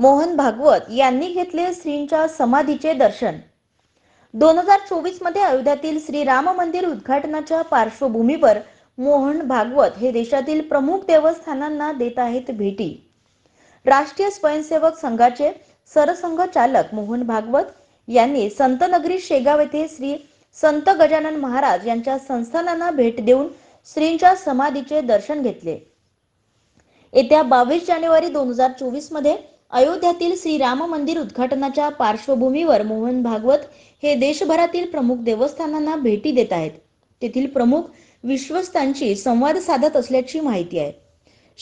मोहन भागवत यांनी घेतले श्रींच्या समाधीचे दर्शन दोन हजार चोवीस मध्ये अयोध्यातील श्री राम मंदिर उद्घाटनाच्या पार्श्वभूमीवर मोहन भागवत हे देशातील प्रमुख देवस्थानांना देत आहेत भेटी राष्ट्रीय स्वयंसेवक संघाचे सरसंघचालक मोहन भागवत यांनी संतनगरी शेगाव येथे श्री संत गजानन महाराज यांच्या संस्थानांना भेट देऊन श्रींच्या समाधीचे दर्शन घेतले येत्या बावीस जानेवारी दोन हजार चोवीस मध्ये अयोध्यातील राम मंदिर उद्घाटनाच्या पार्श्वभूमीवर मोहन भागवत हे देशभरातील प्रमुख देवस्थानांना भेटी देत आहेत तेथील प्रमुख विश्वस्तांशी संवाद साधत असल्याची माहिती आहे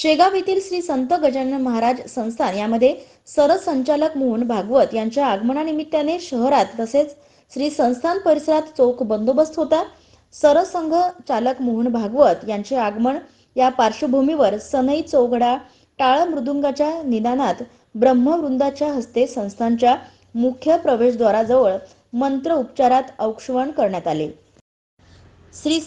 शेगाव येथील श्री संत गजानन महाराज संस्थान यामध्ये सरसंचालक मोहन भागवत यांच्या आगमनानिमित्ताने शहरात तसेच श्री संस्थान परिसरात चोख बंदोबस्त होता सरसंघ चालक मोहन भागवत यांचे आगमन या पार्श्वभूमीवर सनई चौघडा टाळ मृदुंगाच्या निदानात ब्रह्मवृंदाच्या हस्ते संस्थांच्या मुख्य प्रवेशद्वाराजवळ मंत्र उपचारात औक्षवण करण्यात आले श्री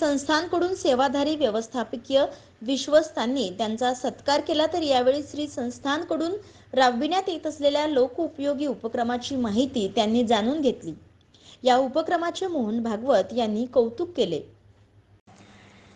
सेवाधारी व्यवस्थापकीय विश्वस्तांनी त्यांचा सत्कार केला तर यावेळी श्री संस्थांकडून राबविण्यात येत असलेल्या लोकउपयोगी उपक्रमाची माहिती त्यांनी जाणून घेतली या उपक्रमाचे मोहन भागवत यांनी कौतुक केले